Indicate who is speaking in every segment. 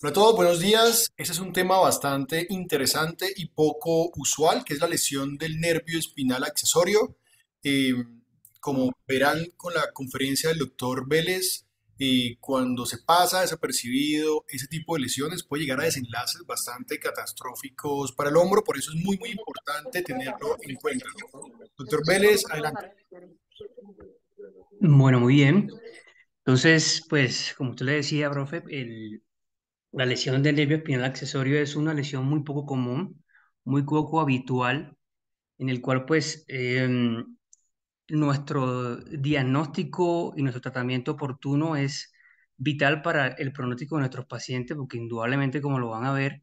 Speaker 1: Hola a todos, buenos días. Este es un tema bastante interesante y poco usual, que es la lesión del nervio espinal accesorio. Eh, como verán con la conferencia del doctor Vélez, eh, cuando se pasa desapercibido, ese tipo de lesiones puede llegar a desenlaces bastante catastróficos para el hombro, por eso es muy, muy importante tenerlo en cuenta. Doctor Vélez, adelante.
Speaker 2: Bueno, muy bien. Entonces, pues, como usted le decía, profe, el, la lesión del nervio espinal accesorio es una lesión muy poco común, muy poco habitual, en el cual pues em, nuestro diagnóstico y nuestro tratamiento oportuno es vital para el pronóstico de nuestros pacientes, porque indudablemente, como lo van a ver,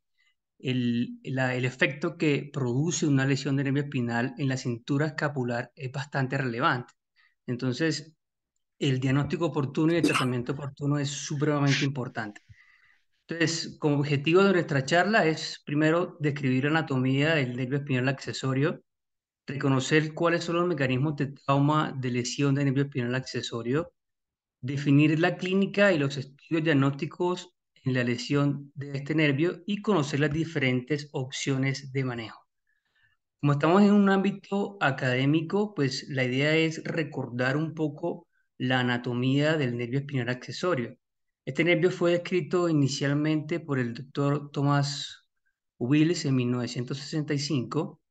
Speaker 2: el, el efecto que produce una lesión del nervio espinal en la cintura escapular es bastante relevante. Entonces, el diagnóstico oportuno y el tratamiento oportuno es supremamente importante. Entonces, como objetivo de nuestra charla es primero describir la anatomía del nervio espinal accesorio, reconocer cuáles son los mecanismos de trauma de lesión del nervio espinal accesorio, definir la clínica y los estudios diagnósticos en la lesión de este nervio y conocer las diferentes opciones de manejo. Como estamos en un ámbito académico, pues la idea es recordar un poco la anatomía del nervio espinal accesorio. Este nervio fue descrito inicialmente por el doctor Thomas Willis en 1965,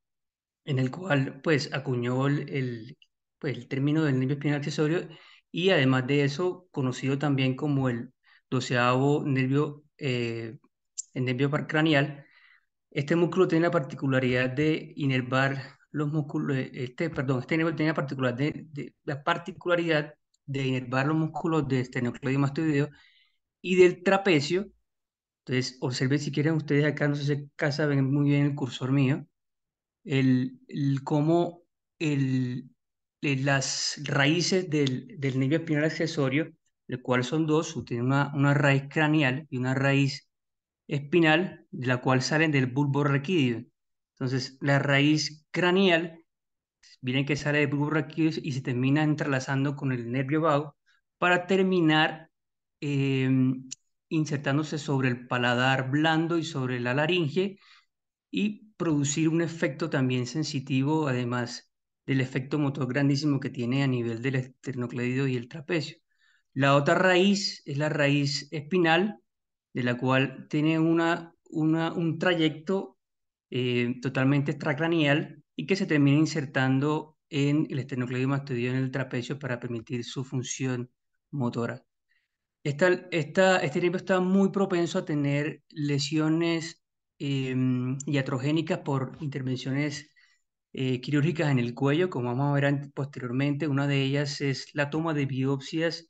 Speaker 2: en el cual pues acuñó pues, el, término del nervio espinal accesorio y además de eso conocido también como el doceavo nervio, eh, nervio parcranial. Este músculo tiene la particularidad de inervar los músculos, este, perdón, este nervio tiene de, la particularidad de inervar los músculos y del trapecio. Entonces, observen si quieren ustedes acá, no sé si casa ven muy bien el cursor mío, el, el cómo el, eh, las raíces del, nervio espinal accesorio, el cual son dos, tiene una, raíz craneal y una raíz espinal, de la cual salen del bulbo raquídeo. Entonces, la raíz craneal, miren que sale del bulbo raquídeo y se termina entrelazando con el nervio vago para terminar Em, insertándose sobre el paladar blando y sobre la laringe y producir un efecto también sensitivo, además del efecto motor grandísimo que tiene a nivel del esternocleido y el trapecio. La otra raíz es la raíz espinal, de la cual tiene una, un trayecto eh, totalmente extracraneal y que se termina insertando en el esternocleidomastoideo en el trapecio para permitir su función motora este tiempo está muy propenso a tener lesiones eh, iatrogénicas por intervenciones eh, quirúrgicas en el cuello, como vamos a ver posteriormente. Una de ellas es la toma de biopsias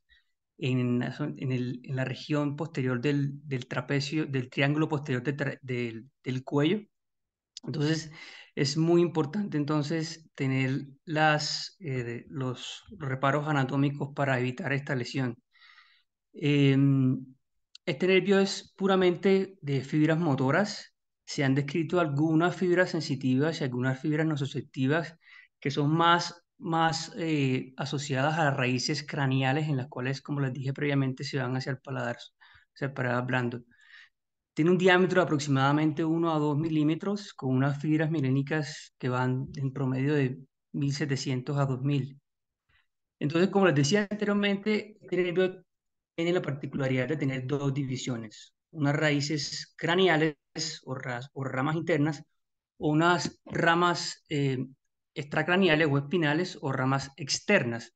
Speaker 2: en, en, el, en la región posterior del, del, trapecio, del triángulo posterior del, cuello. Entonces, es muy importante entonces tener las, eh, los reparos anatómicos para evitar esta lesión. Em, este nervio es puramente de fibras motoras. Se han descrito algunas fibras sensitivas y algunas fibras no susceptivas que son más, más eh, asociadas a raíces craneales en las cuales, como les dije previamente, se van hacia el paladar, sea para blando. Tiene un diámetro de aproximadamente 1 a 2 milímetros con unas fibras milénicas que van en promedio de 1700 a 2000. Entonces, como les decía anteriormente, este nervio tiene la particularidad de tener dos divisiones, unas raíces craneales o, ramas internas, o unas ramas eh, extracraneales o espinales o ramas externas.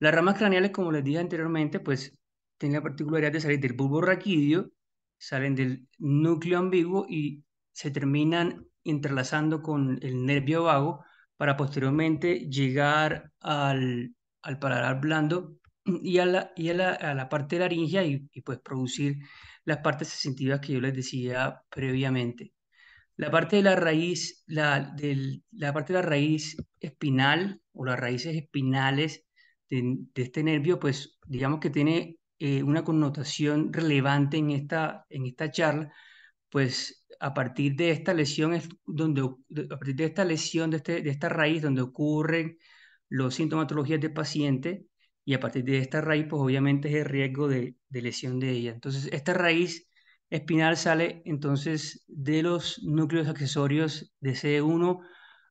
Speaker 2: Las ramas craneales, como les dije anteriormente, pues tienen la particularidad de salir del bulbo raquídeo, salen del núcleo ambiguo y se terminan entrelazando con el nervio vago para posteriormente llegar al, al paladar blando y a la, y a la, a parte laringea y, pues producir las partes sensitivas que yo les decía previamente. La parte de la raíz, la, parte de la raíz espinal o las raíces espinales de, este nervio, pues digamos que tiene eh, una connotación relevante en esta, en esta charla, pues a partir de esta lesión es donde partir de esta lesión de, este, de esta raíz donde ocurren los sintomatologías del paciente y a partir de esta raíz, pues obviamente es el riesgo de, lesión de ella. Entonces, esta raíz espinal sale entonces de los núcleos accesorios de C1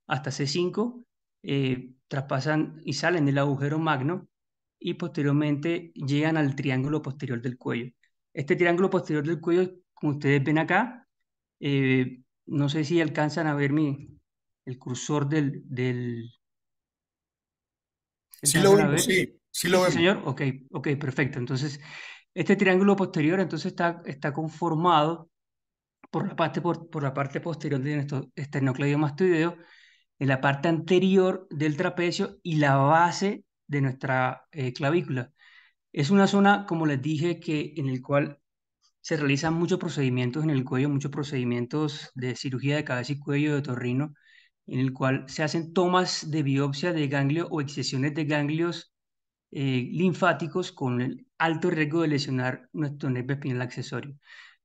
Speaker 2: hasta C5, eh, traspasan y salen del agujero magno y posteriormente llegan al triángulo posterior del cuello. Este triángulo posterior del cuello, como ustedes ven acá, eh, no sé si alcanzan a ver mi, el cursor del... del
Speaker 1: sí, lo sí. Sí lo Señor,
Speaker 2: ok, ok, perfecto. Entonces, este triángulo posterior entonces está, está conformado por la parte, por, por la parte posterior de nuestro esternocleidomastoideo, en la parte anterior del trapecio y la base de nuestra eh, clavícula. Es una zona, como les dije, que en el cual se realizan muchos procedimientos en el cuello, muchos procedimientos de cirugía de cabeza y cuello de torrino, en el cual se hacen tomas de biopsia de ganglio o excesiones de ganglios eh, linfáticos con el alto riesgo de lesionar nuestro nervio espinal accesorio.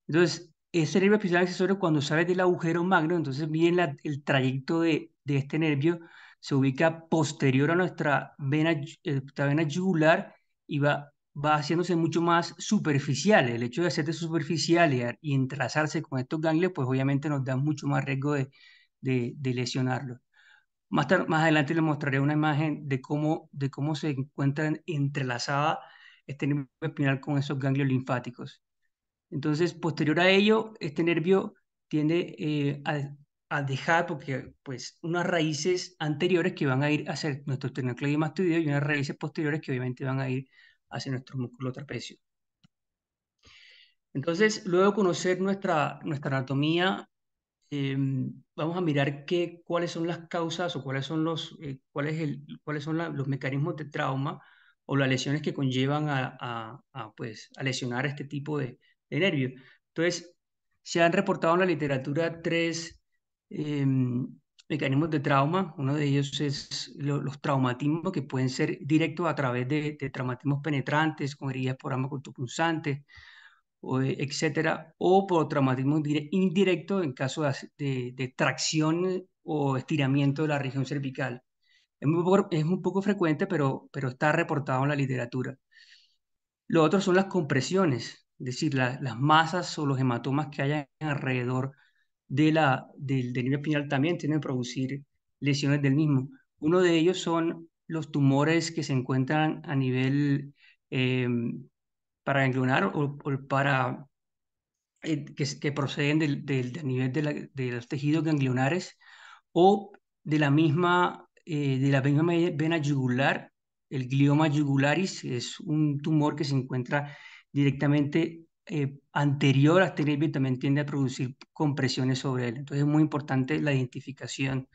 Speaker 2: Entonces, ese nervio espinal accesorio, cuando sale del agujero magno, entonces bien el trayecto de, este nervio, se ubica posterior a nuestra vena, jugular eh, vena yugular y va, haciéndose mucho más superficial. El hecho de hacerse superficial y, y, con estos ganglios, pues obviamente nos da mucho más riesgo de lesionarlo. Más, adelante les mostraré una imagen de cómo, de cómo se encuentran entrelazada este nervio espinal con esos ganglios linfáticos. Entonces, posterior a ello, este nervio tiende eh, a, dejar, porque pues unas raíces anteriores que van a ir hacia nuestro esternocleidomastoideo y unas raíces posteriores que obviamente van a ir hacia nuestro músculo trapecio. Entonces, luego de conocer nuestra, nuestra anatomía Em, vamos a mirar qué, cuáles son las causas o cuáles son, los, eh, cuáles son los mecanismos de trauma o las lesiones que conllevan a, a, pues, a lesionar este tipo de, de, nervio. Entonces, se han reportado en la literatura tres em, mecanismos de trauma. Uno de ellos es los traumatismos que pueden ser directos a través de, traumatismos penetrantes, con heridas por arma o, e, etcétera, o por traumatismo indirecto en caso de, tracción o estiramiento de la región cervical. Es, muy poco, es un poco frecuente, pero, pero está reportado en la literatura. Lo otro son las compresiones, es decir, las masas o los hematomas que hay alrededor de la, del, nervio espinal también tienen que producir lesiones del mismo. Uno de ellos son los tumores que se encuentran a nivel em, para englonar o, para eh, que, proceden del, del, nivel de, los tejidos ganglionares o de la misma, eh, de la vena yugular, el glioma jugularis, es un tumor que se encuentra directamente eh, anterior a la y también tiende a producir compresiones sobre él. Entonces es muy importante la identificación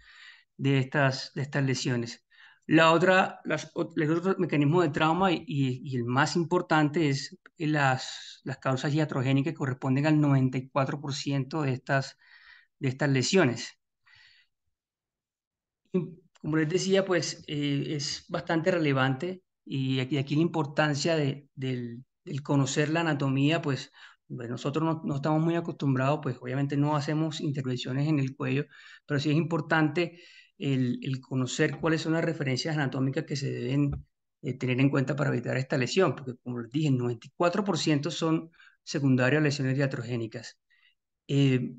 Speaker 2: de estas, de estas lesiones. La otra, el otro mecanismo de trauma y, y, el más importante es eh, las, las causas iatrogénicas que corresponden al 94% de estas, de estas lesiones. Como les decía, pues eh, es bastante relevante y aquí, aquí la importancia de, del, conocer la anatomía, pues, pues nosotros no, no, estamos muy acostumbrados, pues obviamente no hacemos intervenciones en el cuello, pero sí es importante el, conocer cuáles son las referencias anatómicas que se deben eh, tener en cuenta para evitar esta lesión, porque como les dije, el 94% son secundarios a lesiones diatrogénicas. Eh,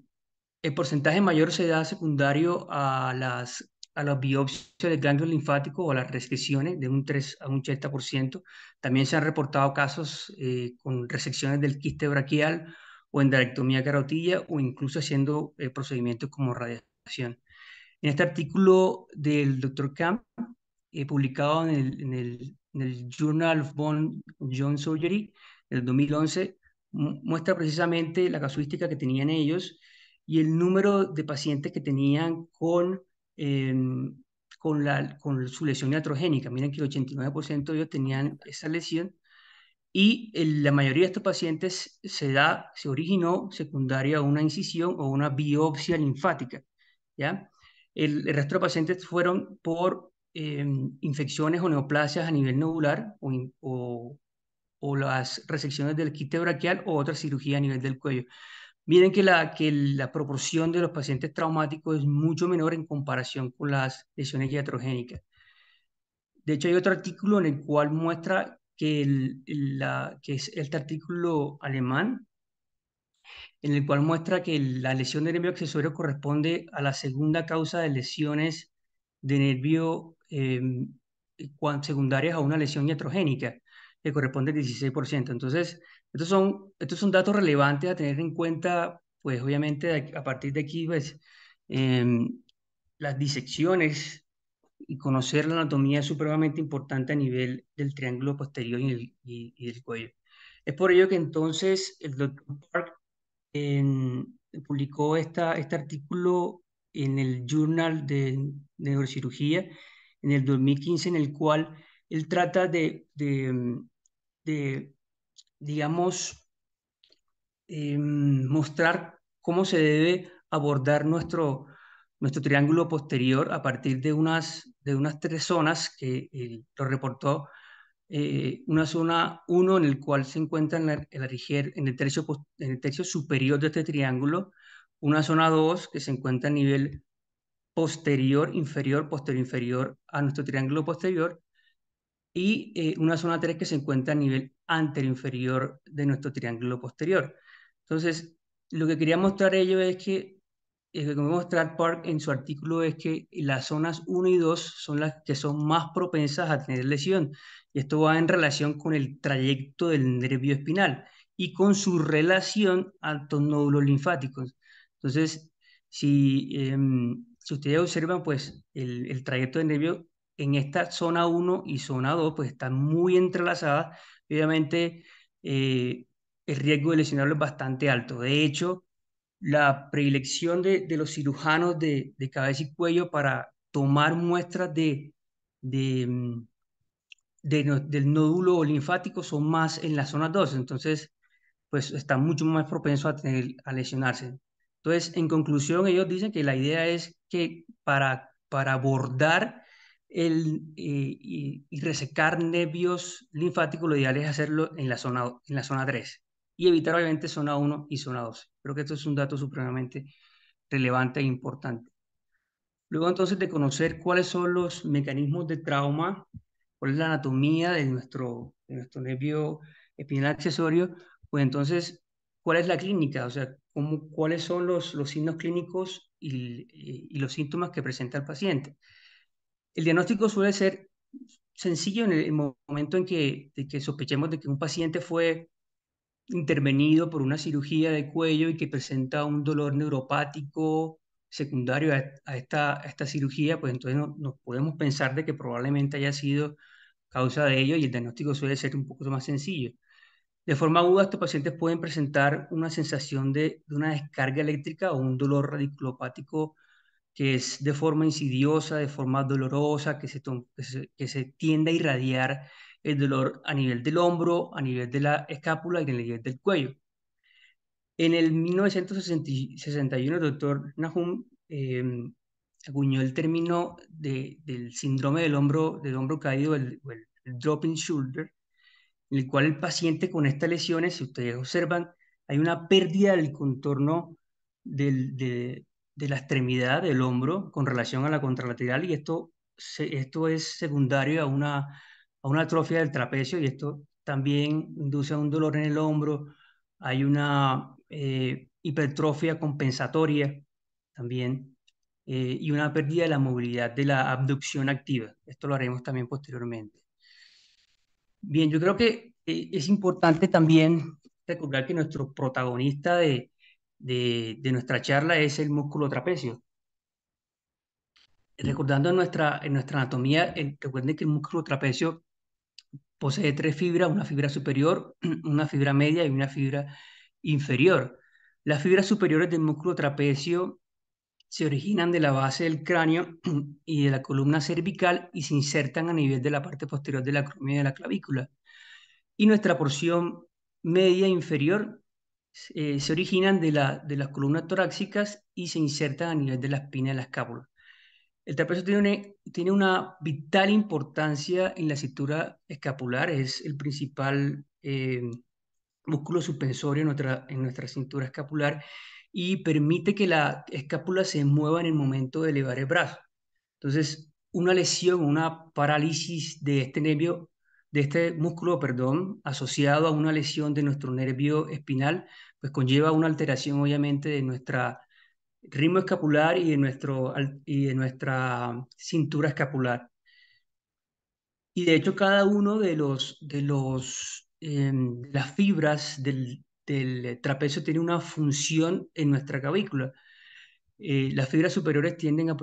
Speaker 2: el porcentaje mayor se da secundario a las, a las biopsias de ganglio linfático o a las resecciones de un 3 a un 80%. También se han reportado casos eh, con resecciones del quiste braquial o endarectomía carotilla o incluso haciendo procedimientos como radiación. En este artículo del doctor Camp, eh, publicado en el, en, el, Journal of Bone John Surgery el 2011, muestra precisamente la casuística que tenían ellos y el número de pacientes que tenían con, em, con, la, con su lesión iatrogénica. Miren que el 89% de ellos tenían esa lesión y la mayoría de estos pacientes se da, se originó secundaria a una incisión o una biopsia linfática. ¿ya? El, resto de pacientes fueron por em, infecciones o neoplasias a nivel nodular o, o, las resecciones del quiste braquial o otra cirugía a nivel del cuello. Miren que la, que la proporción de los pacientes traumáticos es mucho menor en comparación con las lesiones iatrogénicas. De hecho, hay otro artículo en el cual muestra que, el, la, que es este artículo alemán en el cual muestra que la lesión de nervio accesorio corresponde a la segunda causa de lesiones de nervio em, secundarias a una lesión iatrogénica, que corresponde al 16%. Entonces, estos son, estos son datos relevantes a tener en cuenta, pues obviamente a partir de aquí, pues em, las disecciones y conocer la anatomía es supremamente importante a nivel del triángulo posterior y, y del cuello. Es por ello que entonces el doctor Park publicó este artículo en el Journal de, Neurocirugía en el 2015, en el cual él trata de, mm, digamos, eh, mostrar cómo se debe abordar nuestro, nuestro triángulo posterior a partir de unas, de unas tres zonas que eh, lo reportó eh, una zona 1 en el cual se encuentra en, el, en, tercio, en el tercio superior de este triángulo, una zona 2 que se encuentra a nivel posterior, inferior, posterior, inferior a nuestro triángulo posterior, y eh, una zona 3 que se encuentra a nivel anterior, inferior de nuestro triángulo posterior. Entonces, lo que quería mostrar ello es que eh, lo que muestra Park en su artículo es que las zonas 1 y 2 son las que son más propensas a tener lesión. Y esto va en relación con el trayecto del nervio espinal y con su relación a los nódulos linfáticos. Entonces, si, em, si ustedes observan, pues el, el trayecto del nervio en esta zona 1 y zona 2, pues están muy entrelazadas. Obviamente, eh, el riesgo de lesionarlo es bastante alto. De hecho, la predilección de, los cirujanos de, de, cabeza y cuello para tomar muestras de, de, mm, del nódulo linfático son más en la zona 2, entonces pues está mucho más propenso a, a lesionarse. Entonces, en conclusión, ellos dicen que la idea es que para, para abordar el, eh, y, resecar nervios linfáticos, lo ideal es hacerlo en la zona, en la zona 3 y evitar obviamente zona 1 y zona 12. Creo que esto es un dato supremamente relevante e importante. Luego entonces de conocer cuáles son los mecanismos de trauma, cuál es la anatomía de nuestro, nuestro nervio espinal accesorio, pues entonces, ¿cuál es la clínica? O sea, cómo, ¿cuáles son los, los signos clínicos y, los síntomas que presenta el paciente? El diagnóstico suele ser sencillo en el, momento en que, de que sospechemos de que un paciente fue intervenido por una cirugía de cuello y que presenta un dolor neuropático secundario a, esta, esta, cirugía, pues entonces nos podemos pensar de que probablemente haya sido causa de ello y el diagnóstico suele ser un poco más sencillo. De forma aguda, estos pacientes pueden presentar una sensación de, una descarga eléctrica o un dolor radiculopático que es de forma insidiosa, de forma dolorosa, que que que se tiende a irradiar el dolor a nivel del hombro, a nivel de la escápula y a nivel del cuello. En el 1961, el doctor Nahum em, acuñó el término del síndrome del hombro, del hombro caído, el, dropping shoulder, en el cual el paciente con estas lesiones, si ustedes observan, hay una pérdida del contorno de, la extremidad del hombro con relación a la contralateral y esto, esto es secundario a una a una atrofia del trapecio y esto también induce a un dolor en el hombro, hay una eh, hipertrofia compensatoria también eh, y una pérdida de la movilidad de la abducción activa. Esto lo haremos también posteriormente. Bien, yo creo que eh, es importante también recordar que nuestro protagonista de, nuestra charla es el músculo trapecio. Mm. Recordando en nuestra, en nuestra anatomía, recuerden que el músculo trapecio Posee tres fibras, una fibra superior, una fibra media y una fibra inferior. Las fibras superiores del músculo trapecio se originan de la base del cráneo y de la columna cervical y se insertan a nivel de la parte posterior de la cromia y de la clavícula. Y nuestra porción media e inferior eh, se originan de, la, de las columnas torácicas y se insertan a nivel de la espina de la escápula. El trapecio tiene una, e, tiene una vital importancia en la cintura escapular, es el principal eh, músculo suspensorio en nuestra, en nuestra cintura escapular y permite que la escápula se mueva en el momento de elevar el brazo. Entonces, una lesión, una parálisis de este nervio, de este músculo, perdón, asociado a una lesión de nuestro nervio espinal, pues conlleva una alteración obviamente de nuestra ritmo escapular y de, nuestro, y de nuestra cintura escapular. Y de hecho cada uno de los de los em, las fibras del, del, trapecio tiene una función en nuestra clavícula. Eh, las fibras superiores tienden a,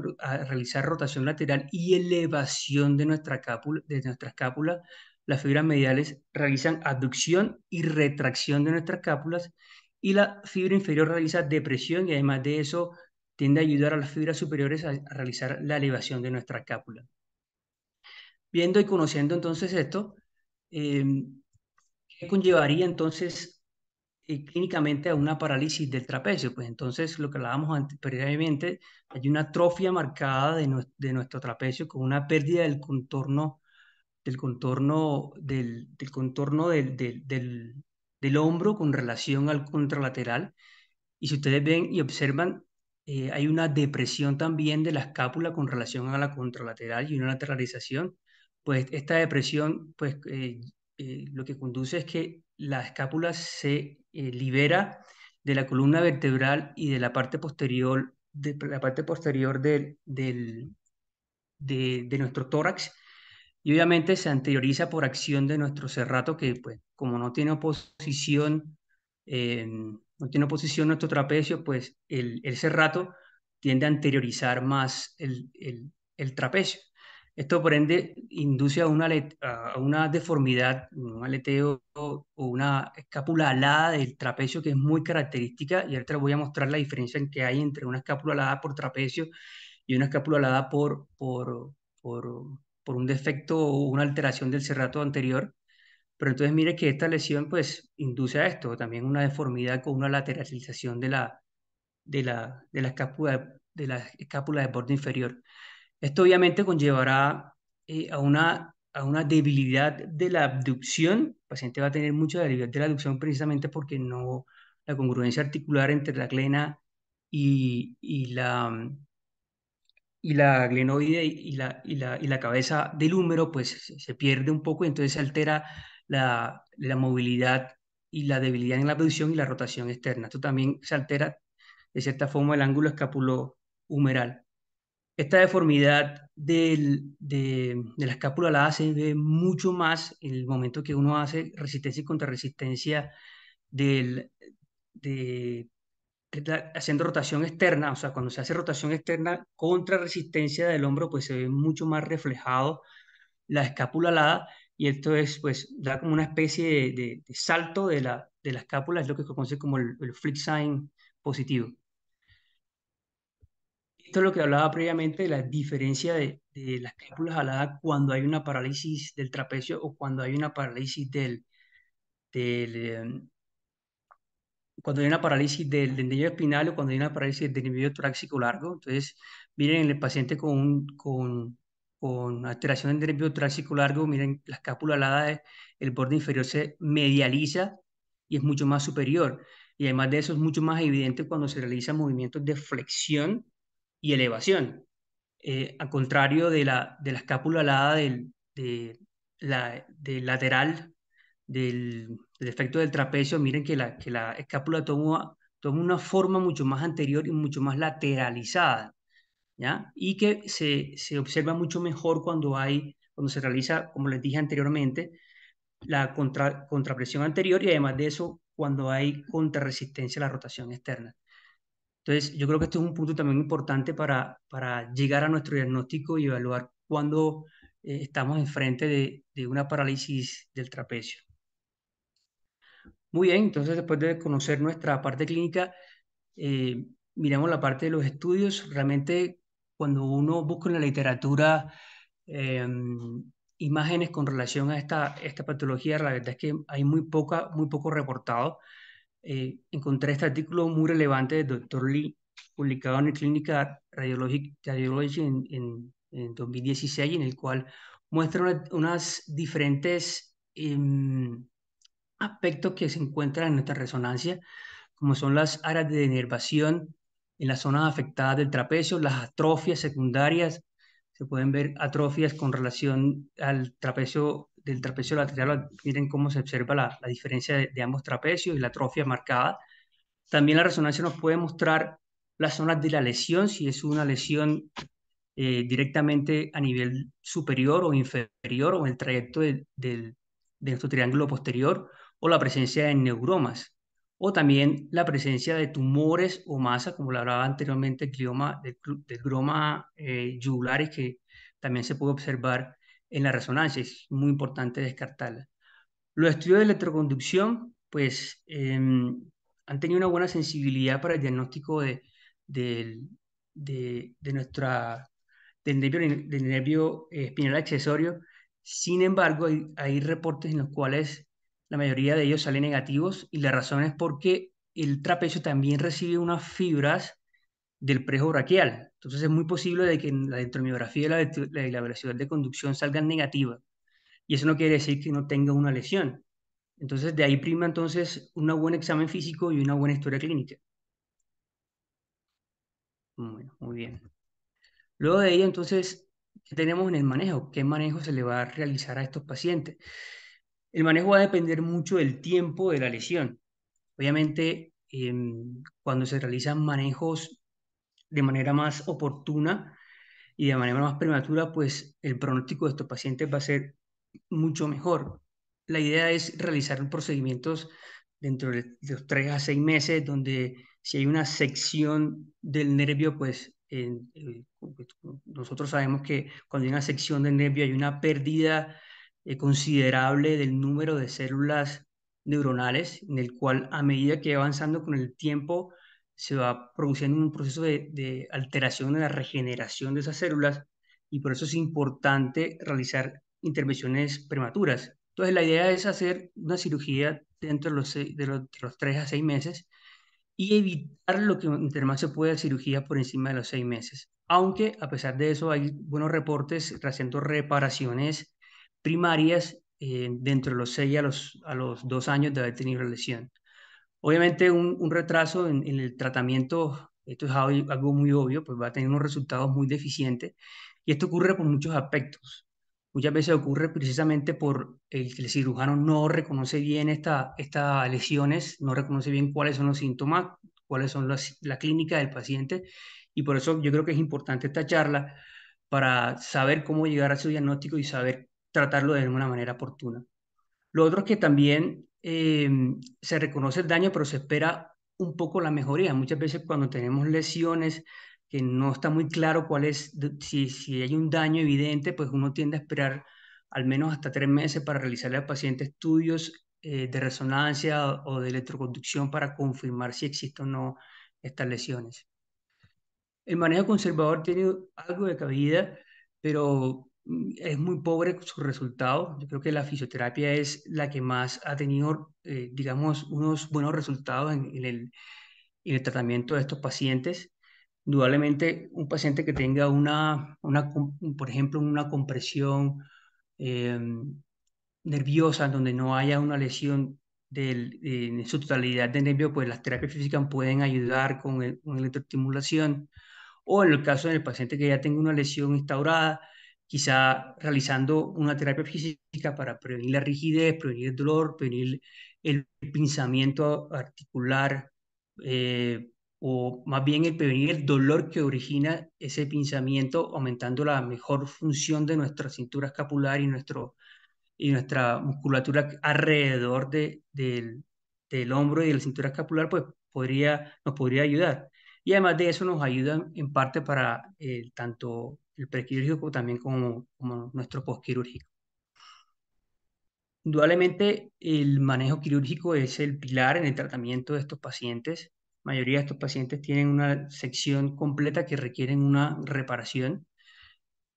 Speaker 2: realizar rotación lateral y elevación de nuestra, cápula, de nuestra escápula. Las fibras mediales realizan abducción y retracción de nuestras cápulas y la fibra inferior realiza depresión y además de eso tiende a ayudar a las fibras superiores a realizar la elevación de nuestra cápula. Viendo y conociendo entonces esto, em, ¿qué conllevaría entonces eh, clínicamente a una parálisis del trapecio? Pues entonces lo que hablábamos anteriormente, hay una atrofia marcada de, nuestro trapecio con una pérdida del contorno del contorno del, contorno del del hombro con relación al contralateral. Y si ustedes ven y observan, eh, hay una depresión también de la escápula con relación a la contralateral y una lateralización. Pues esta depresión, pues eh, eh, lo que conduce es que la escápula se libera de la columna vertebral y de la parte posterior, de la parte posterior del, del de, nuestro tórax y obviamente se anterioriza por acción de nuestro cerrato que pues como no tiene oposición eh, no tiene oposición nuestro trapecio pues el, el cerrato tiende a anteriorizar más el, trapecio esto por ende induce a una, a una deformidad, un aleteo o una escápula alada del trapecio que es muy característica y ahorita voy a mostrar la diferencia que hay entre una escápula alada por trapecio y una escápula alada por, por, por, por un defecto o una alteración del cerrato anterior, pero entonces mire que esta lesión pues induce a esto, también una deformidad con una lateralización de la, de la, de la, escápula, de la escápula de borde inferior. Esto obviamente conllevará eh, a, una, a una debilidad de la abducción, el paciente va a tener mucha debilidad de la abducción precisamente porque no, la congruencia articular entre la glena y, y la, y la glenoide y la, y la, cabeza del húmero pues se pierde un poco y entonces se altera la, la movilidad y la debilidad en la abducción y la rotación externa. Esto también se altera de cierta forma el ángulo escápulo humeral. Esta deformidad de, la escápula la se ve mucho más en el momento que uno hace resistencia y contrarresistencia del, de haciendo rotación externa, o sea, cuando se hace rotación externa contra resistencia del hombro, pues se ve mucho más reflejado la escápula alada y esto es, pues, da como una especie de, salto de la, de la escápula, es lo que se conoce como el, flick sign positivo. Esto es lo que hablaba previamente de la diferencia de, de las escápulas aladas cuando hay una parálisis del trapecio o cuando hay una parálisis del, del, em, cuando hay una parálisis del nervio espinal o cuando hay una parálisis del nervio tráxico largo. Entonces, miren en el paciente con, con, con alteración del nervio tráxico largo, miren la escápula alada, el borde inferior se medializa y es mucho más superior. Y además de eso es mucho más evidente cuando se realizan movimientos de flexión y elevación. Eh, al contrario de la, de la escápula alada del, de, la, del lateral del el efecto del trapecio, miren que la, escápula toma, toma una forma mucho más anterior y mucho más lateralizada, ¿ya? Y que se, se observa mucho mejor cuando hay, cuando se realiza, como les dije anteriormente, la contrapresión anterior y además de eso, cuando hay contrarresistencia a la rotación externa. Entonces, yo creo que esto es un punto también importante para, para llegar a nuestro diagnóstico y evaluar cuando eh, estamos enfrente de, de una parálisis del trapecio. Muy bien, entonces después de conocer nuestra parte clínica, eh, miramos la parte de los estudios. Realmente cuando uno busca en la literatura eh, imágenes con relación a esta, esta patología, la verdad es que hay muy, poca, muy poco reportado. Eh, encontré este artículo muy relevante del doctor Lee, publicado en la Clínica Radiologic, Radiology en, 2016, en el cual muestra unas diferentes... Em, aspectos que se encuentran en nuestra resonancia, como son las áreas de denervación en las zonas afectadas del trapecio, las atrofias secundarias, se pueden ver atrofias con relación al trapecio del trapecio lateral, miren cómo se observa la, diferencia de, ambos trapecios y la atrofia marcada. También la resonancia nos puede mostrar las zonas de la lesión, si es una lesión eh, directamente a nivel superior o inferior o en el trayecto de, de nuestro triángulo posterior, o la presencia de neuromas o también la presencia de tumores o masa, como lo hablaba anteriormente, glioma, del, del eh, que también se puede observar en la resonancia, es muy importante descartarla. Los estudios de electroconducción, pues, em, han tenido una buena sensibilidad para el diagnóstico de, de, de, nuestra, del nervio, eh, espinal accesorio, sin embargo, hay, hay reportes en los cuales la mayoría de ellos salen negativos y la razón es porque el trapecio también recibe unas fibras del prejo braquial. Entonces es muy posible de que la electromiografía y la, de la velocidad de conducción salgan negativas. Y eso no quiere decir que no tenga una lesión. Entonces de ahí prima entonces un buen examen físico y una buena historia clínica. muy bien. Luego de ello entonces, ¿qué tenemos en el manejo? ¿Qué manejo se le va a realizar a estos pacientes? El manejo va a depender mucho del tiempo de la lesión. Obviamente, em, cuando se realizan manejos de manera más oportuna y de manera más prematura, pues el pronóstico de estos pacientes va a ser mucho mejor. La idea es realizar procedimientos dentro de los 3 a seis meses, donde si hay una sección del nervio, pues eh, nosotros sabemos que cuando hay una sección del nervio hay una pérdida eh, considerable del número de células neuronales, en el cual a medida que va avanzando con el tiempo se va produciendo un proceso de, alteración en la regeneración de esas células y por eso es importante realizar intervenciones prematuras. Entonces la idea es hacer una cirugía dentro de los, de los, 3 a seis meses y evitar lo que más se pueda cirugía por encima de los seis meses. Aunque a pesar de eso hay buenos reportes haciendo reparaciones primarias eh, dentro de los 6 a los, a los 2 años de haber tenido la lesión. Obviamente un, retraso en, el tratamiento, esto es algo muy obvio, pues va a tener unos resultados muy deficientes y esto ocurre por muchos aspectos. Muchas veces ocurre precisamente por el que el cirujano no reconoce bien estas lesiones, no reconoce bien cuáles son los síntomas, cuáles son las, la clínica del paciente y por eso yo creo que es importante esta charla para saber cómo llegar a su diagnóstico y saber tratarlo de una manera oportuna. Lo otro es que también eh, se reconoce el daño, pero se espera un poco la mejoría. Muchas veces cuando tenemos lesiones que no está muy claro cuál es, si, hay un daño evidente, pues uno tiende a esperar al menos hasta tres meses para realizarle al paciente estudios eh, de resonancia o de electroconducción para confirmar si existen o no estas lesiones. El manejo conservador tiene algo de cabida, pero es muy pobre su resultado. Yo creo que la fisioterapia es la que más ha tenido, eh, digamos, unos buenos resultados en, el, tratamiento de estos pacientes. Indudablemente, un paciente que tenga una, por ejemplo, una compresión eh, nerviosa donde no haya una lesión en su totalidad de nervio, pues las terapias físicas pueden ayudar con, el, con electroestimulación. O en el caso del paciente que ya tenga una lesión instaurada, quizá realizando una terapia física para prevenir la rigidez, prevenir el dolor, prevenir el pinzamiento articular, eh, o más bien el prevenir el dolor que origina ese pinzamiento, aumentando la mejor función de nuestra cintura escapular y, nuestro, y nuestra musculatura alrededor de, del, del, hombro y de la cintura escapular, pues podría, nos podría ayudar. Y además de eso nos ayudan en parte para el eh, tanto el prequirúrgico también como, nuestro posquirúrgico. Indudablemente, el manejo quirúrgico es el pilar en el tratamiento de estos pacientes. La mayoría de estos pacientes tienen una sección completa que requieren una reparación.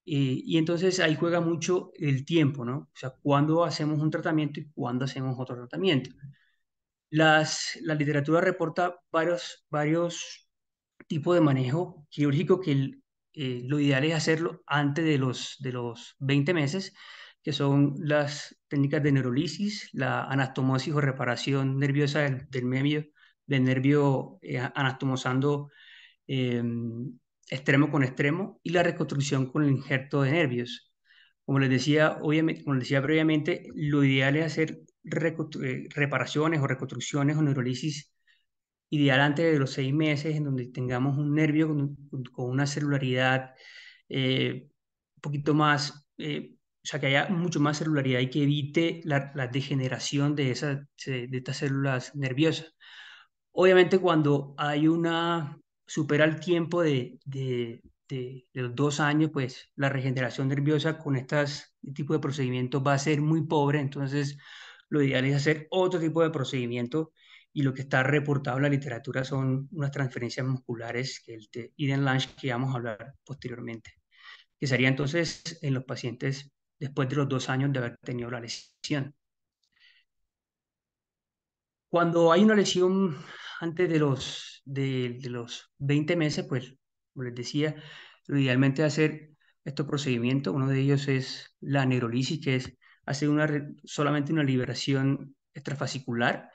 Speaker 2: y entonces ahí juega mucho el tiempo, ¿no? O sea, cuándo hacemos un tratamiento y cuándo hacemos otro tratamiento. Las, la literatura reporta varios, varios tipos de manejo quirúrgico que, eh, lo ideal es hacerlo antes de los, de los 20 meses, que son las técnicas de neurolisis, la anastomosis o reparación nerviosa del, nervio, nervio eh, anastomosando eh, extremo con extremo y la reconstrucción con el injerto de nervios. Como les decía, obviamente, como les decía previamente, lo ideal es hacer reparaciones o reconstrucciones o neurolisis ideal antes de los seis meses, en donde tengamos un nervio con, una celularidad eh, un poquito más, eh, o sea, que haya mucho más celularidad y que evite la, degeneración de, esa, de estas células nerviosas. Obviamente cuando hay una, supera el tiempo de, de, los dos años, pues la regeneración nerviosa con estas, este tipo de procedimientos va a ser muy pobre, entonces lo ideal es hacer otro tipo de procedimiento y lo que está reportado en la literatura son unas transferencias musculares que el de Lange que vamos a hablar posteriormente, que sería entonces en los pacientes después de los dos años de haber tenido la lesión. Cuando hay una lesión antes de los, de, los 20 meses, pues, como les decía, lo idealmente hacer estos procedimientos, uno de ellos es la neurolisis, que es hacer una, solamente una liberación extrafascicular,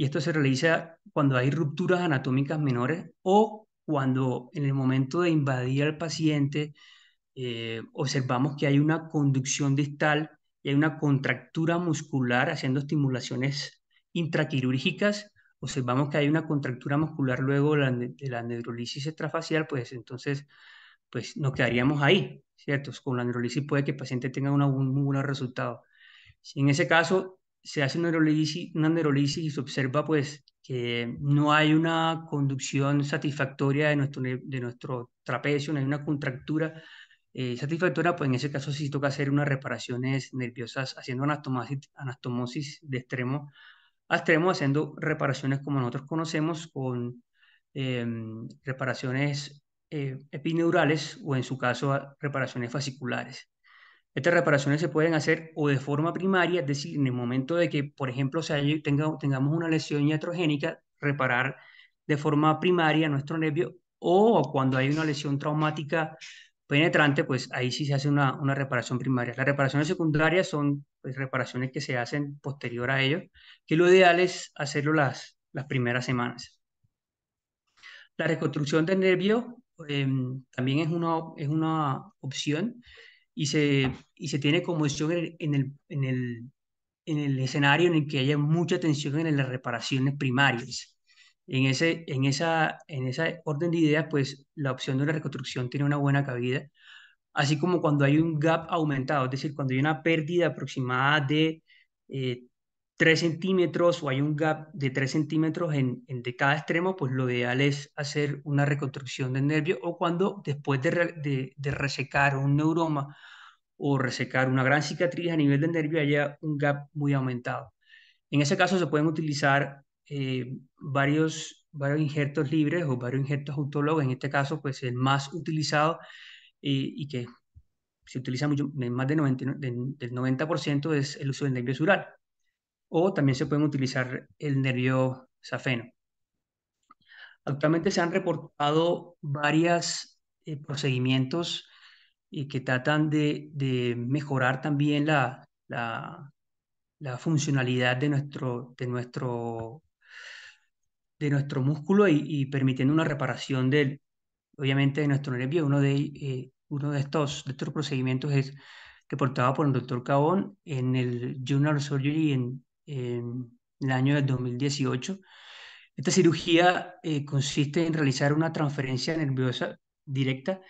Speaker 2: y esto se realiza cuando hay rupturas anatómicas menores o cuando en el momento de invadir al paciente eh, observamos que hay una conducción distal y hay una contractura muscular haciendo estimulaciones intraquirúrgicas, observamos que hay una contractura muscular luego de la, de neurolisis extrafacial, pues entonces pues nos quedaríamos ahí, ¿cierto? Con la neurolisis puede que el paciente tenga un muy buen resultado. Si en ese caso se hace una neurolisis, y se observa pues que no hay una conducción satisfactoria de nuestro, de nuestro trapecio, no hay una contractura eh, satisfactoria, pues en ese caso sí toca hacer unas reparaciones nerviosas haciendo anastomosis, de extremo a extremo, haciendo reparaciones como nosotros conocemos con eh, reparaciones eh, epineurales o en su caso reparaciones fasciculares. Estas reparaciones se pueden hacer o de forma primaria, es decir, en el momento de que, por ejemplo, se tenga, tengamos una lesión iatrogénica, reparar de forma primaria nuestro nervio, o cuando hay una lesión traumática penetrante, pues ahí sí se hace una, reparación primaria. Las reparaciones secundarias son pues, reparaciones que se hacen posterior a ello, que lo ideal es hacerlo las, las primeras semanas. La reconstrucción del nervio em, también es una, es una opción y se, y se tiene como en, en, el, en, el, en el escenario en el que haya mucha tensión en las reparaciones primarias. En, ese, en, esa, en esa orden de ideas, pues la opción de la reconstrucción tiene una buena cabida, así como cuando hay un gap aumentado, es decir, cuando hay una pérdida aproximada de eh, 3 centímetros o hay un gap de 3 centímetros en, de cada extremo, pues lo ideal es hacer una reconstrucción del nervio o cuando después de, de, resecar un neuroma o resecar una gran cicatriz a nivel del nervio haya un gap muy aumentado. En ese caso se pueden utilizar eh, varios, varios injertos libres o varios injertos autólogos, en este caso pues el más utilizado eh, y que se utiliza mucho, más de 90, del 90% es el uso del nervio sural o también se pueden utilizar el nervio safeno. Actualmente se han reportado varios eh, procedimientos eh, que tratan de, mejorar también la, la, funcionalidad de nuestro, de nuestro, de músculo y, permitiendo una reparación del, obviamente, de nuestro nervio. Uno de, eh, uno de, estos, de estos procedimientos es reportado por el doctor Cabón en el Journal Surgery en en el año del 2018. Esta cirugía eh, consiste en realizar una transferencia nerviosa directa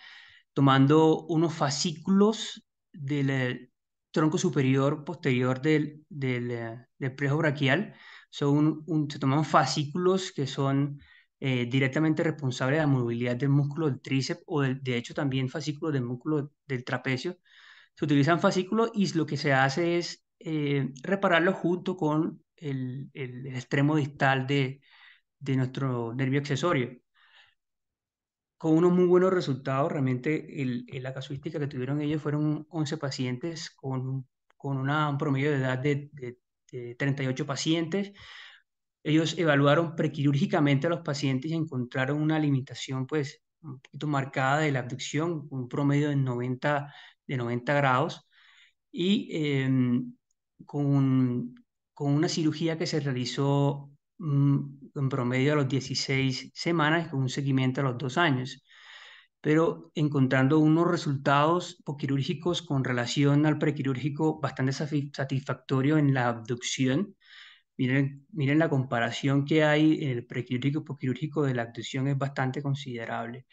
Speaker 2: tomando unos fascículos del eh, tronco superior posterior del, del, eh, del braquial. Son un, se toman fascículos que son directamente responsables de la movilidad del músculo del tríceps o de hecho también fascículos del músculo del trapecio. Se utilizan fascículos y lo que se hace es eh, repararlo junto con el, extremo distal de, nuestro nervio accesorio. Con unos muy buenos resultados, realmente la casuística que tuvieron ellos fueron 11 pacientes con, con una, un promedio de edad de, 38 pacientes, ellos evaluaron prequirúrgicamente a los pacientes y encontraron una limitación pues un poquito marcada de la abducción, un promedio de 90, de 90 grados, y em, con, una cirugía que se realizó mm, en promedio a los 16 semanas con un seguimiento a los dos años, pero encontrando unos resultados posquirúrgicos con relación al prequirúrgico bastante satisfactorio en la abducción. Miren, miren la comparación que hay en el prequirúrgico y posquirúrgico de la abducción es bastante considerable.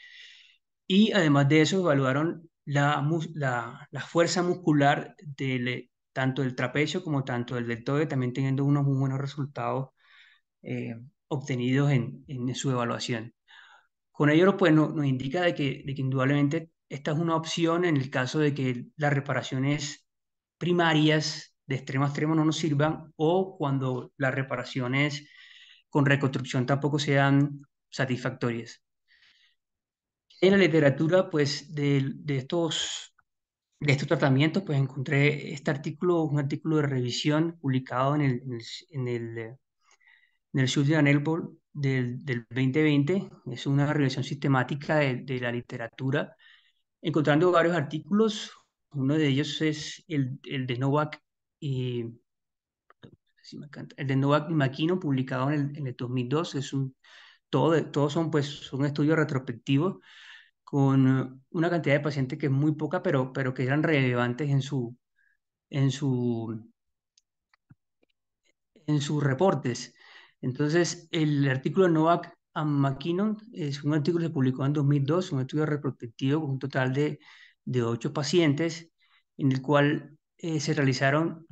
Speaker 2: Y además de eso, evaluaron la, la, la fuerza muscular del tanto el trapecio como tanto el deltoide, también teniendo unos muy buenos resultados eh, obtenidos en, su evaluación. Con ello, pues, nos indica de que, de que indudablemente esta es una opción en el caso de que las reparaciones primarias de extremo a extremo no nos sirvan o cuando las reparaciones con reconstrucción tampoco sean satisfactorias. En la literatura, pues, de, de estos de estos tratamientos, pues encontré este artículo, un artículo de revisión publicado en el, en el, en el eh, del, del 2020. Es una revisión sistemática de, la literatura, encontrando varios artículos. Uno de ellos es el, de Novak y el de Novak y Makino, publicado en el, en 2002. Es un, todo, todos son, pues, son estudios retrospectivos con eh, una cantidad de pacientes que es muy poca, pero, pero que eran relevantes en su, en su, en sus reportes. Entonces, el artículo Novak and McKinnon es un artículo que se publicó en 2002, un estudio retrospectivo con un total de, de ocho pacientes, en el cual eh, se, realizaron,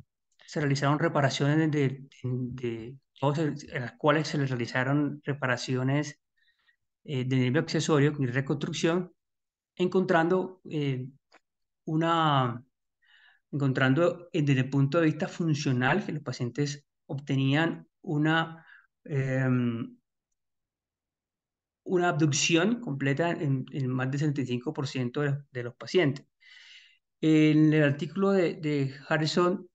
Speaker 2: se realizaron reparaciones de, de, en las cuales se les realizaron reparaciones eh, de accesorio y reconstrucción, encontrando eh, una encontrando eh, desde el punto de vista funcional que los pacientes obtenían una em, una abducción completa en, más del 75% de, los pacientes. En el artículo de Harrison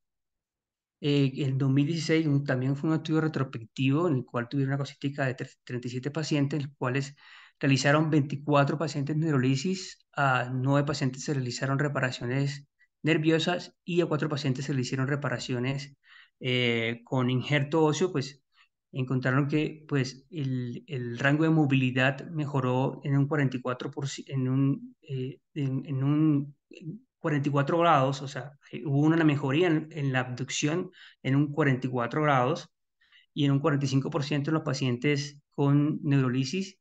Speaker 2: eh, el 2016 también fue un estudio retrospectivo en el cual tuvieron una cosística de 37 pacientes, los cuales realizaron 24 pacientes neurolisis, a 9 pacientes se realizaron reparaciones nerviosas y a 4 pacientes se le hicieron reparaciones eh, con injerto óseo, pues encontraron que pues, el, rango de movilidad mejoró en un 44%, en un, eh, en un 44 grados, o sea, hubo una mejoría en, la abducción en un 44 grados y en un 45% en los pacientes con neurolisis.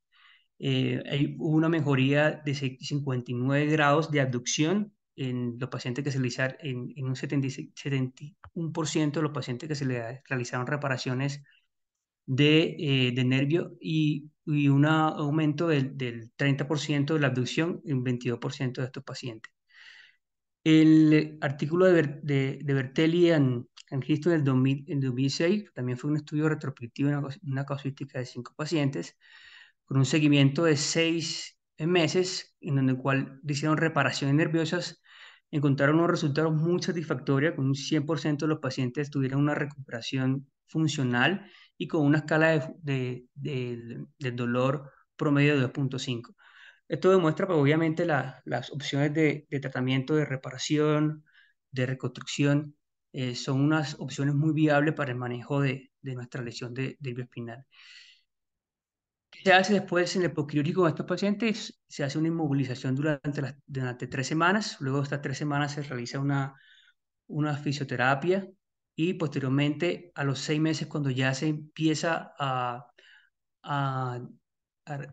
Speaker 2: Eh, hubo una mejoría de 59 grados de abducción en los pacientes que se realizaron, en, un 71% de los pacientes que se le realizaron reparaciones de, eh, nervio y, un aumento del, 30% de la abducción en un 22% de estos pacientes. El artículo de, de, Bertelli en, en del en 2006 también fue un estudio retrospectivo, una, una casuística de cinco pacientes, con un seguimiento de seis meses, en donde cual hicieron reparaciones nerviosas, encontraron unos resultados muy satisfactorios, con un 100% de los pacientes tuvieron una recuperación funcional y con una escala de, del dolor promedio de 2.5. Esto demuestra que pues, obviamente las opciones de, tratamiento, de reparación, de reconstrucción, eh, son unas opciones muy viables para el manejo de, nuestra lesión de, del bioespinal. ¿Qué se hace después en el postquirúrgico de estos pacientes? Se hace una inmovilización durante, las, durante tres semanas, luego de estas tres semanas se realiza una, una fisioterapia y posteriormente a los seis meses cuando ya se empieza a, a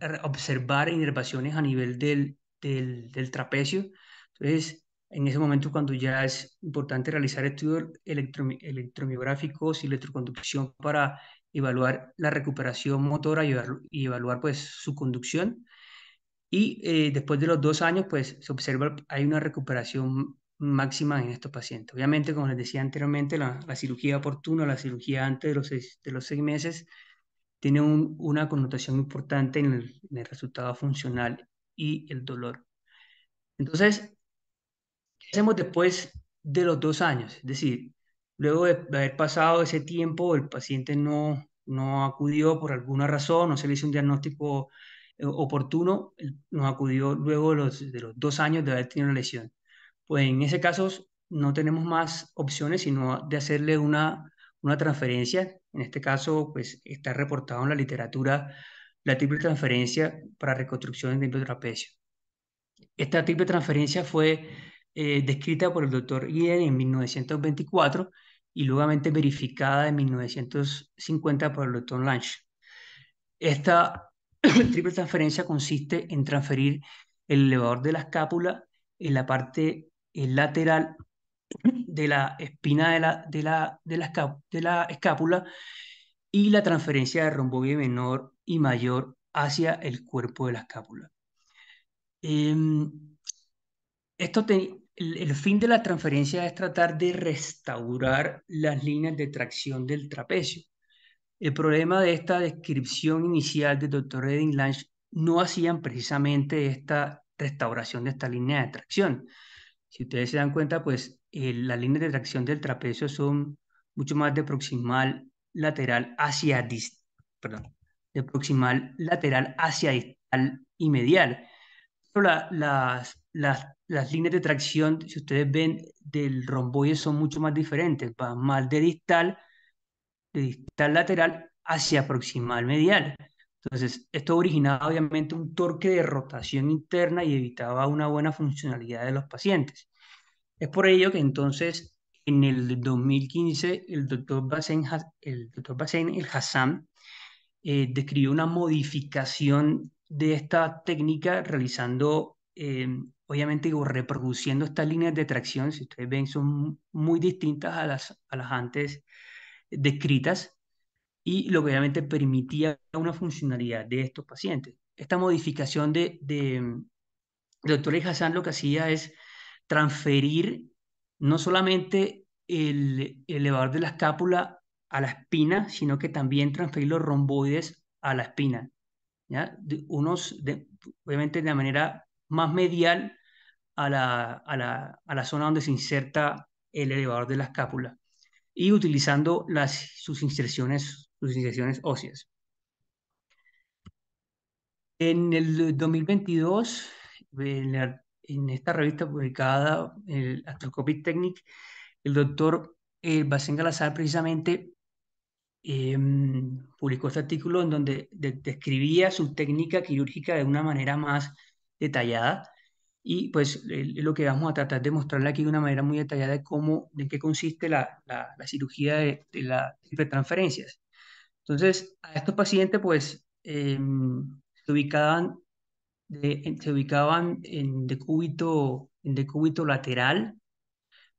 Speaker 2: Er, observar inervaciones a nivel del, del, trapecio. Entonces, en ese momento cuando ya es importante realizar estudios electromiográficos y electroconducción para evaluar la recuperación motora y, evaluar pues su conducción. Y eh, después de los dos años, pues se observa, hay una recuperación máxima en estos pacientes. Obviamente, como les decía anteriormente, la, cirugía oportuna, la cirugía antes de los de los seis meses, tiene una connotación importante en el, resultado funcional y el dolor. Entonces, ¿qué hacemos después de los dos años? Es decir, luego de haber pasado ese tiempo, el paciente no, no acudió por alguna razón, no se le hizo un diagnóstico eh, oportuno, no acudió luego de los, de los dos años de haber tenido la lesión. Pues en ese caso no tenemos más opciones sino de hacerle una, una transferencia en este caso, pues está reportado en la literatura la triple transferencia para reconstrucción de trapecio. Esta triple transferencia fue eh, descrita por el doctor Iden en 1924 y luego verificada en 1950 por el doctor Lange. Esta triple transferencia consiste en transferir el elevador de la escápula en la parte eh, lateral de la espina de la, de la, de escápula y la transferencia de romboide menor y mayor hacia el cuerpo de la escápula. Em, esto el, fin de la transferencia es tratar de restaurar las líneas de tracción del trapecio. El problema de esta descripción inicial del doctor Redding Lange no hacían precisamente esta restauración de esta línea de tracción. Si ustedes se dan cuenta, pues eh, las líneas de tracción del trapecio son mucho más de proximal lateral hacia distal, de proximal lateral hacia distal y medial. las, las, las, líneas de tracción, si ustedes ven, del romboide son mucho más diferentes, van más de distal, de distal lateral hacia proximal medial. Entonces, esto originaba obviamente un torque de rotación interna y evitaba una buena funcionalidad de los pacientes. Es por ello que entonces en el 2015 el doctor Basen, el, el Hassan, eh, describió una modificación de esta técnica realizando, eh, obviamente, reproduciendo estas líneas de tracción, si ustedes ven, son muy distintas a las, a las antes descritas y lo que obviamente permitía una funcionalidad de estos pacientes. Esta modificación de, de, de doctor Hassan lo que hacía es transferir no solamente el, elevador de la escápula a la espina, sino que también transferir los romboides a la espina. ¿ya? unos, de, obviamente, de manera más medial a la, a, la, zona donde se inserta el elevador de la escápula y utilizando las, sus, inserciones, sus óseas. En el 2022, en el en esta revista publicada, el Astroscopic Technique, el doctor eh, Basen Galazar precisamente em, publicó este artículo en donde describía su técnica quirúrgica de una manera más detallada. Y pues lo que vamos a tratar de mostrarle aquí de una manera muy detallada de cómo, de qué consiste la, la, cirugía de, de las hipertransferencias. Entonces, a estos pacientes pues em, se ubicaban se ubicaban en decúbito, en decúbito lateral,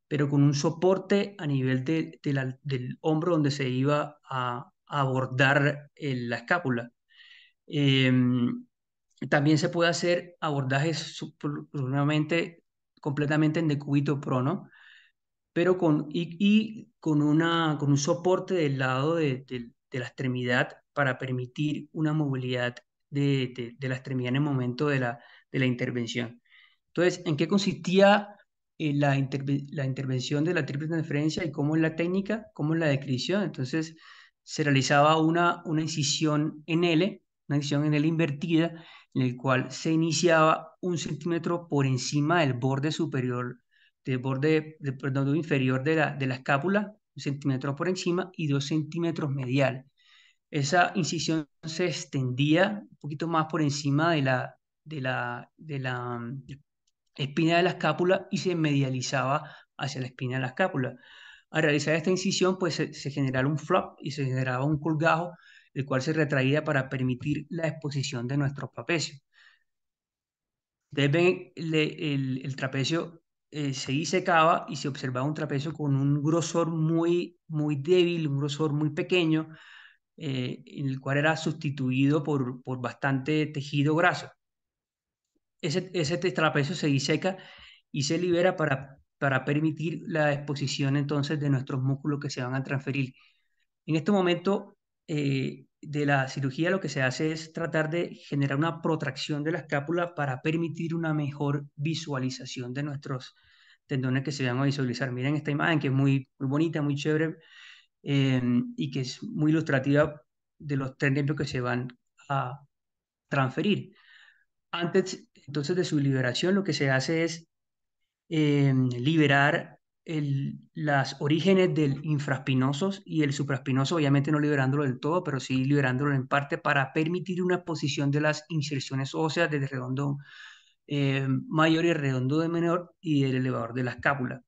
Speaker 2: pero con un soporte a nivel del hombro donde se iba a, abordar la escápula. Em, también se puede hacer abordajes completamente en decúbito prono, pero con, y, con, una, con un soporte del lado de, la extremidad para permitir una movilidad de, la extremidad en el momento de la, de la intervención. Entonces, ¿en qué consistía eh, la, la, intervención de la triple transferencia y cómo es la técnica, cómo es la descripción? Entonces, se realizaba una, incisión en L, una incisión en L invertida, en el cual se iniciaba un centímetro por encima del borde superior, del borde, del, perdón, inferior de la, de la escápula, un centímetro por encima y dos centímetros medial esa incisión se extendía un poquito más por encima de la, de la, de la mm, espina de la escápula y se medializaba hacia la espina de la escápula. Al realizar esta incisión, pues se, generaba un flop y se generaba un colgajo, el cual se retraía para permitir la exposición de nuestro trapecio. Ustedes el, trapecio eh, se disecaba y se observaba un trapecio con un grosor muy, muy débil, un grosor muy pequeño, eh, en el cual era sustituido por, bastante tejido graso. Ese, ese trapecio se diseca y se libera para, permitir la exposición entonces de nuestros músculos que se van a transferir. En este momento eh, de la cirugía lo que se hace es tratar de generar una protracción de la escápula para permitir una mejor visualización de nuestros tendones que se van a visualizar. Miren esta imagen que es muy, muy bonita, muy chévere, Em, y que es muy ilustrativa de los técnicos que se van a transferir. Antes, entonces, de su liberación, lo que se hace es em, liberar el, las orígenes del infraspinosos y el supraspinoso, obviamente no liberándolo del todo, pero sí liberándolo en parte para permitir una posición de las inserciones óseas del redondo em, mayor y redondo de menor y del elevador de la escápula.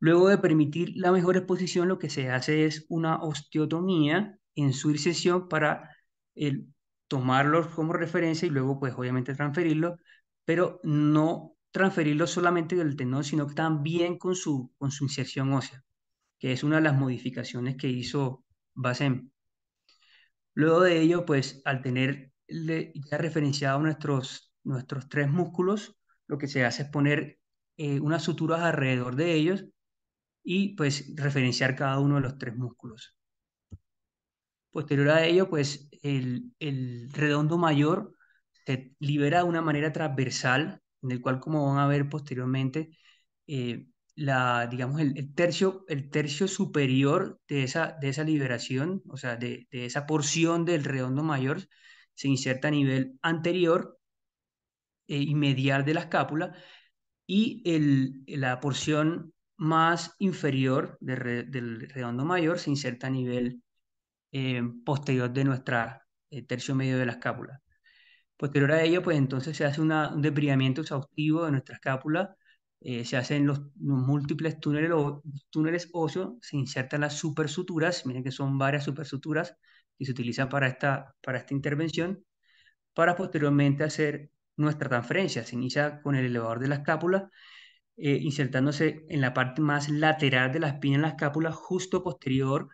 Speaker 2: Luego de permitir la mejor exposición, lo que se hace es una osteotomía en su inserción para el, tomarlos como referencia y luego, pues, obviamente transferirlo, pero no transferirlo solamente del tendón, sino que también con su, con su inserción ósea, que es una de las modificaciones que hizo Basem. Luego de ello, pues, al tener ya referenciado nuestros, nuestros tres músculos, lo que se hace es poner eh, unas suturas alrededor de ellos y pues referenciar cada uno de los tres músculos. Posterior a ello, pues el, redondo mayor se libera de una manera transversal, en el cual, como van a ver posteriormente, eh, la, digamos, el, tercio, el tercio superior de esa, de esa liberación, o sea, de, esa porción del redondo mayor, se inserta a nivel anterior eh, y medial de la escápula, y el, la porción más inferior del redondo mayor se inserta a nivel eh, posterior de nuestra eh, tercio medio de la escápula. Posterior a ello, pues entonces se hace un desbrillamiento exhaustivo de nuestra escápula, eh, se hacen los, múltiples túneles, o, túneles óseos, se insertan las supersuturas, miren que son varias supersuturas que se utilizan para esta, para esta intervención, para posteriormente hacer nuestra transferencia. Se inicia con el elevador de la escápula eh, insertándose en la parte más lateral de la espina en la escápula, justo posterior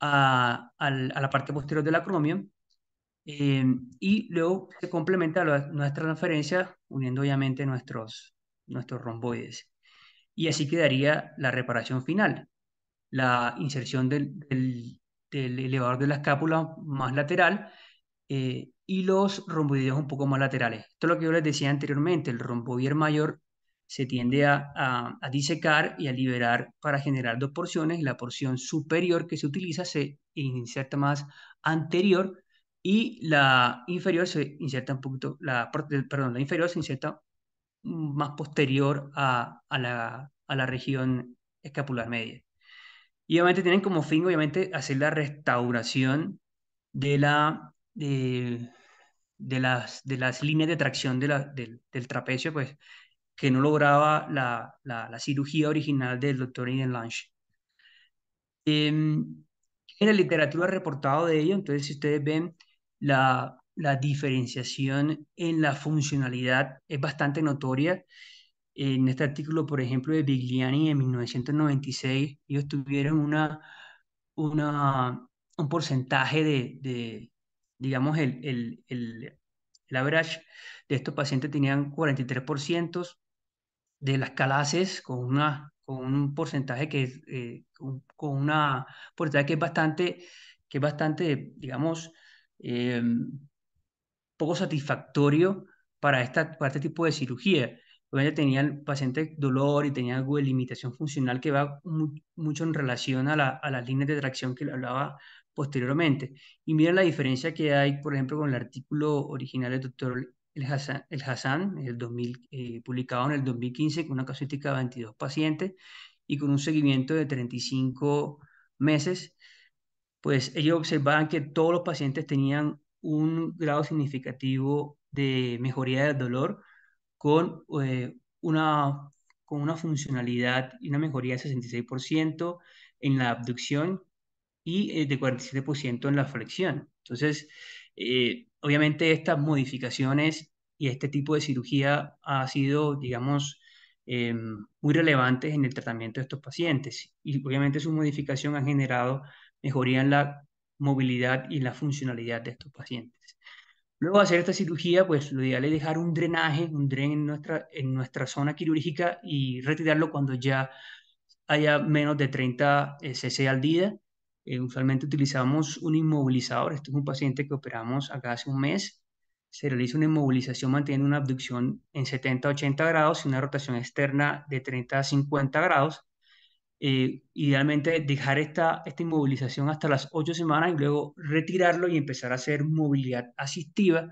Speaker 2: a, la parte posterior del la eh, y luego se complementa nuestra transferencia uniendo obviamente nuestros, nuestros romboides. Y así quedaría la reparación final, la inserción del, elevador de la escápula más lateral eh, y los romboides un poco más laterales. Esto es lo que yo les decía anteriormente, el romboide mayor se tiende a, disecar y a liberar para generar dos porciones. La porción superior que se utiliza se inserta más anterior y la inferior se inserta un poquito, la, eh, perdón, la inferior se inserta más posterior a, a la, región escapular media. Y obviamente tienen como fin, obviamente, hacer la restauración de, la, de, las, de las líneas de tracción de la, del, del trapecio, pues que no lograba la, cirugía original del doctor Ian Lange. Em, en la literatura reportado de ello, entonces si ustedes ven la, diferenciación en la funcionalidad es bastante notoria. En este artículo, por ejemplo, de Bigliani en 1996, ellos tuvieron una, una, un porcentaje de, digamos, el, average de estos pacientes tenían 43%, de las calaces con, una, con un porcentaje que es, eh, con, una porcentaje que es bastante, que bastante digamos, eh, poco satisfactorio para, esta, este tipo de cirugía. Obviamente tenían paciente dolor y tenía algo de limitación funcional que va mucho en relación a, la, a las líneas de tracción que le hablaba posteriormente. Y miren la diferencia que hay, por ejemplo, con el artículo original del doctor el Hassan, el 2000, eh, publicado en el 2015 con una casuística de 22 pacientes y con un seguimiento de 35 meses, pues ellos observaban que todos los pacientes tenían un grado significativo de mejoría del dolor con, eh, una, con una funcionalidad y una mejoría del 66% en la abducción y eh, de 47% en la flexión. Entonces, eh, obviamente estas modificaciones y este tipo de cirugía ha sido, digamos, eh, muy relevantes en el tratamiento de estos pacientes y obviamente su modificación ha generado mejoría en la movilidad y la funcionalidad de estos pacientes. Luego de hacer esta cirugía, pues lo ideal es dejar un drenaje, un dren en nuestra, en nuestra zona quirúrgica y retirarlo cuando ya haya menos de 30 eh, cc al día eh, usualmente utilizamos un inmovilizador. Este es un paciente que operamos acá hace un mes. Se realiza una inmovilización manteniendo una abducción en 70-80 grados y una rotación externa de 30-50 grados. Eh, idealmente dejar esta, esta inmovilización hasta las 8 semanas y luego retirarlo y empezar a hacer movilidad asistiva.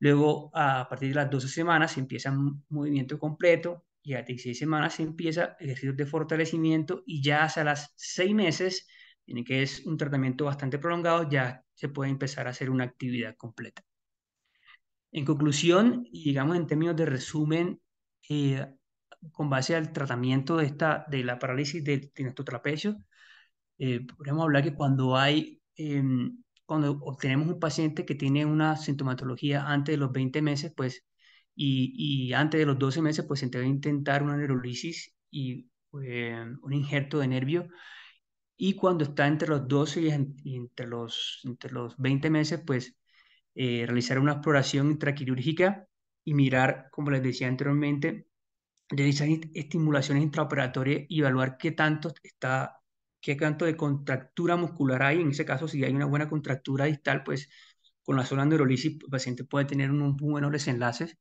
Speaker 2: Luego, a partir de las 12 semanas, se empieza un movimiento completo y a las 16 semanas se empieza ejercicios de fortalecimiento y ya hasta las 6 meses en que es un tratamiento bastante prolongado, ya se puede empezar a hacer una actividad completa. En conclusión, y digamos en términos de resumen, eh, con base al tratamiento de, esta, de la parálisis del trapecio, eh, podemos hablar que cuando hay, em, cuando obtenemos un paciente que tiene una sintomatología antes de los 20 meses, pues, y, y antes de los 12 meses, pues se debe intentar una neurolisis y em, un injerto de nervio y cuando está entre los 12 y entre los, entre los 20 meses, pues eh, realizar una exploración intraquirúrgica y mirar, como les decía anteriormente, realizar estimulaciones intraoperatorias y evaluar qué tanto está, qué tanto de contractura muscular hay. En ese caso, si hay una buena contractura distal, pues con la zona neurolisis el paciente puede tener unos buenos desenlaces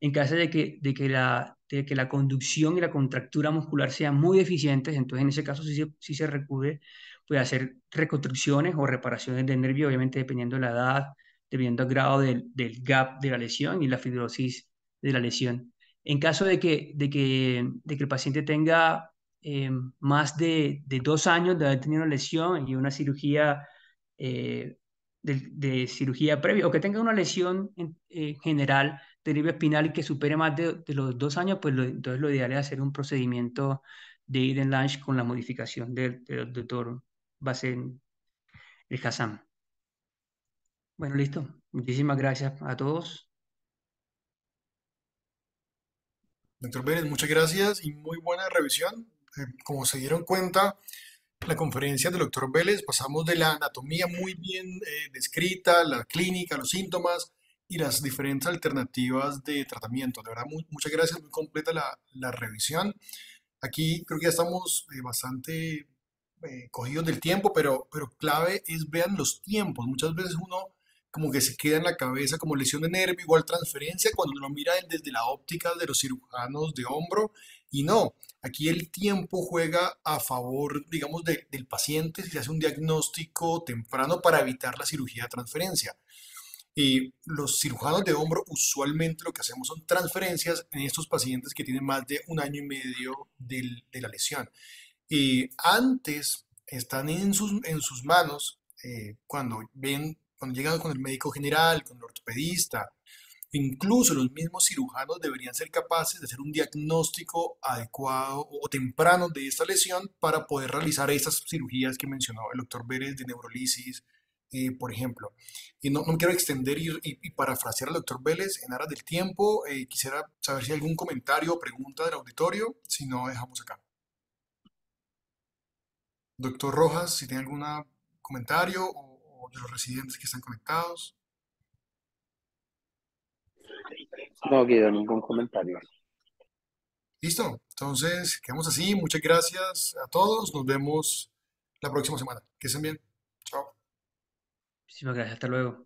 Speaker 2: en caso de que, de que, la, que la conducción y la contractura muscular sean muy deficientes, entonces en ese caso sí se, sí se recurre puede hacer reconstrucciones o reparaciones del nervio, obviamente dependiendo de la edad, dependiendo del grado del, gap de la lesión y la fibrosis de la lesión. En caso de que, de de que el paciente tenga eh, más de, dos años de haber tenido una lesión y una cirugía eh, de, cirugía previa o que tenga una lesión en, eh, general espinal y que supere más de, los dos años, pues entonces lo ideal es hacer un procedimiento de ir en lunch con la modificación del, del doctor Basen el Hassan. Bueno, listo. Muchísimas gracias a todos.
Speaker 1: Doctor Vélez, muchas gracias y muy buena revisión. Eh, como se dieron cuenta, la conferencia del doctor Vélez pasamos de la anatomía muy bien eh, descrita, la clínica, los síntomas, y las diferentes alternativas de tratamiento. De verdad, muchas gracias, muy completa la, la, revisión. Aquí creo que ya estamos eh, bastante eh, cogidos del tiempo, pero, pero clave es vean los tiempos. Muchas veces uno como que se queda en la cabeza como lesión de nervio, igual transferencia, cuando lo mira desde la óptica de los cirujanos de hombro. Y no, aquí el tiempo juega a favor, digamos, del paciente si se hace un diagnóstico temprano para evitar la cirugía de transferencia. Y los cirujanos de hombro usualmente lo que hacemos son transferencias en estos pacientes que tienen más de un año y medio de la lesión. Y antes están en sus, manos eh, cuando, ven, cuando llegan con el médico general, con el ortopedista, incluso los mismos cirujanos deberían ser capaces de hacer un diagnóstico adecuado o temprano de esta lesión para poder realizar estas cirugías que mencionó el doctor Vélez de neurolisis, eh, por ejemplo. Y no, no quiero extender y, parafrasear al doctor Vélez en aras del tiempo. Eh, quisiera saber si hay algún comentario o pregunta del auditorio, si no, dejamos acá. Doctor Rojas, si tiene algún comentario o, de los residentes que están conectados. No quiero ningún comentario. Listo, entonces quedamos así. Muchas gracias a todos. Nos vemos la próxima semana. Que estén bien. Chao. Muchísimas gracias, hasta luego.